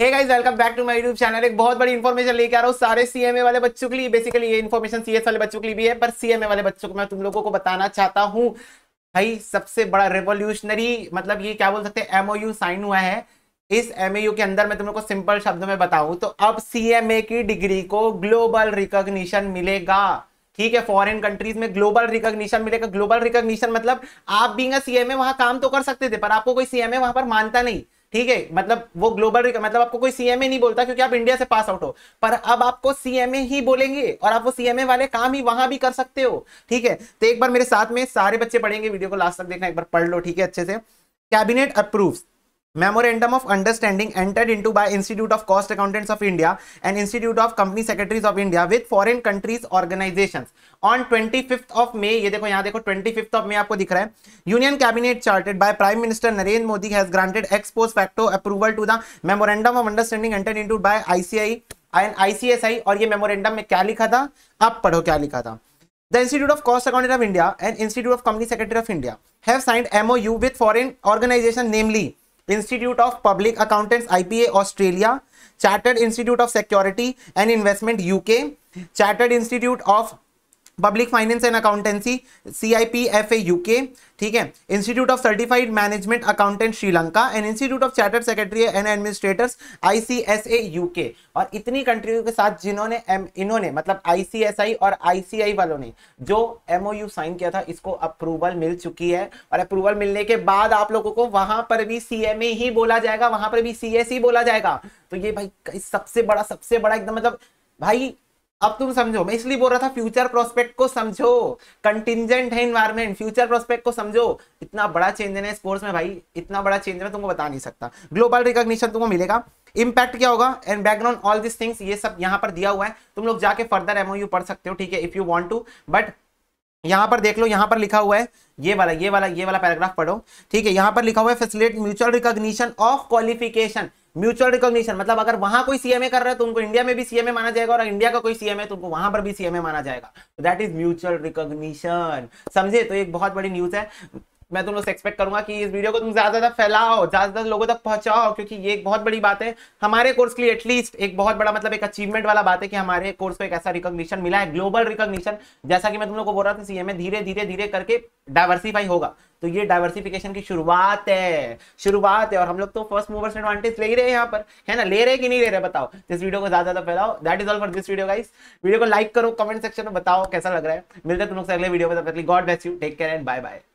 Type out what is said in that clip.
guys welcome back to my channel एक बहुत बड़ी इन्फॉर्मेशन लेके आ रहा हूँ सारे सीएमए वाले बच्चों के लिए बेसिकली ये इन्फॉर्मेशन सीएस वाले बच्चों के लिए भी है पर सीएमए वाले बच्चों को मैं तुम लोगों को बताना चाहता हूँ भाई सबसे बड़ा रेवोल्यूशनरी मतलब ये क्या बोल सकते हैं एमओयू साइन हुआ है इस एमएयू के अंदर मैं तुम लोग को सिंपल शब्दों में बताऊँ तो अब सीएमए की डिग्री को ग्लोबल रिकोग्निशन मिलेगा ठीक है फॉरेन कंट्रीज में ग्लोबल रिकॉग्निशन मिलेगा ग्लोबल रिकॉग्निशन मतलब आप बींग सीएमए वहां काम तो कर सकते थे पर आपको कोई सीएमए वहां पर मानता नहीं ठीक है मतलब वो ग्लोबल मतलब आपको कोई सीएमए नहीं बोलता क्योंकि आप इंडिया से पास आउट हो पर अब आपको सीएमए ही बोलेंगे और आप वो सीएमए वाले काम ही वहां भी कर सकते हो ठीक है तो एक बार मेरे साथ में सारे बच्चे पढ़ेंगे वीडियो को लास्ट तक देखना एक बार पढ़ लो ठीक है अच्छे से cabinet approves memorandum of understanding entered into by institute of cost accountants of India and institute of company secretaries of India with foreign countries organisation on twenty fifth of May ये देखो यहाँ देखो ट्वेंटी फिफ्थ ऑफ मे आपको दिख रहा है union cabinet chartered by prime minister Narendra Modi has granted ex post facto approval to the memorandum of understanding entered into by ICAI and ICSI और ये मेमोरेंडम में क्या लिखा था आप पढ़ो क्या लिखा था the institute of cost accountant of India and institute of company secretary of India have signed M O U with foreign organisation Institute of Public Accountants IPA Australia, Chartered Institute of Security and Investment UK, Chartered Institute of public finance and accountancy C I P F A UK ठीक है institute of certified management accountant Sri Lanka and institute of charter secretary and administrators I C S A UK और इतनी कंट्रियों के साथ जिन्होंने इन्होंने मतलब आई C S I और आई सी आई वालों ने जो एम ओ यू साइन किया था इसको अप्रूवल मिल चुकी है और अप्रूवल मिलने के बाद आप लोगों को वहां पर भी सी एम ए ही बोला जाएगा वहां पर भी सी एस ई बोला जाएगा तो ये भाई सबसे बड़ा सबसे बड़ा एकदम मतलब भाई अब तुम समझो मैं इसलिए बोल रहा था फ्यूचर प्रोस्पेक्ट को समझो कंटिजेंट है इन्वायरमेंट फ्यूचर प्रोस्पेक्ट को समझो इतना बड़ा चेंज है स्पोर्ट्स में भाई इतना बड़ा चेंज मैं तुमको बता नहीं सकता ग्लोबल रिकॉग्निशन तुमको मिलेगा इम्पैक्ट क्या होगा and background all this things ये सब यहाँ पर दिया हुआ है तुम लोग जाके फर्दर एमओ पढ़ सकते हो ठीक है if you want to but यहाँ पर देख लो यहाँ पर लिखा हुआ है ये वाला ये वाला ये वाला पैराग्राफ पढ़ो ठीक है यहाँ पर लिखा हुआ है facility mutual recognition of qualification mutual recognition मतलब अगर वहां कोई सीएमए कर रहा है तो उनको इंडिया में भी सीएमए माना जाएगा और इंडिया का कोई सीएमए तो उनको वहां पर भी सीएमए माना जाएगा दैट इज म्यूचुअल रिकॉग्निशन समझे तो एक बहुत बड़ी न्यूज है मैं तुम लोग से एक्सपेक्ट करूंगा कि इस वीडियो को तुम ज्यादा ज्यादा फैलाओ ज्यादा ज्यादा लोगों तक पहुंचाओ क्योंकि ये एक बहुत बड़ी बात है हमारे कोर्स के लिए एटलीस्ट एक बहुत बड़ा मतलब एक अचीवमेंट वाला बात है कि हमारे कोर्स को एक ऐसा रिकॉग्निशन मिला है ग्लोबल रिकॉग्निशन जैसा कि मैं तुम लोग को बोल रहा था सीए में धीरे धीरे धीरे करके डायवर्सिफाई होगा तो ये डायवर्सिफिकेशन की शुरुआत है शुरुआत है और हम लोग तो फर्स्ट मूवर्स एडवांटेज ले ही रहे हैं यहाँ पर है ना ले रहे कि नहीं ले रहे बताओ तो इस वीडियो को ज्यादा ज्यादा फैलाओ that is all for this video guys video को लाइक करो कमेंट सेक्शन में बताओ कैसा लग रहा है मिलते तुम लोग से अगले वीडियो में तब तक God bless you take care and bye bye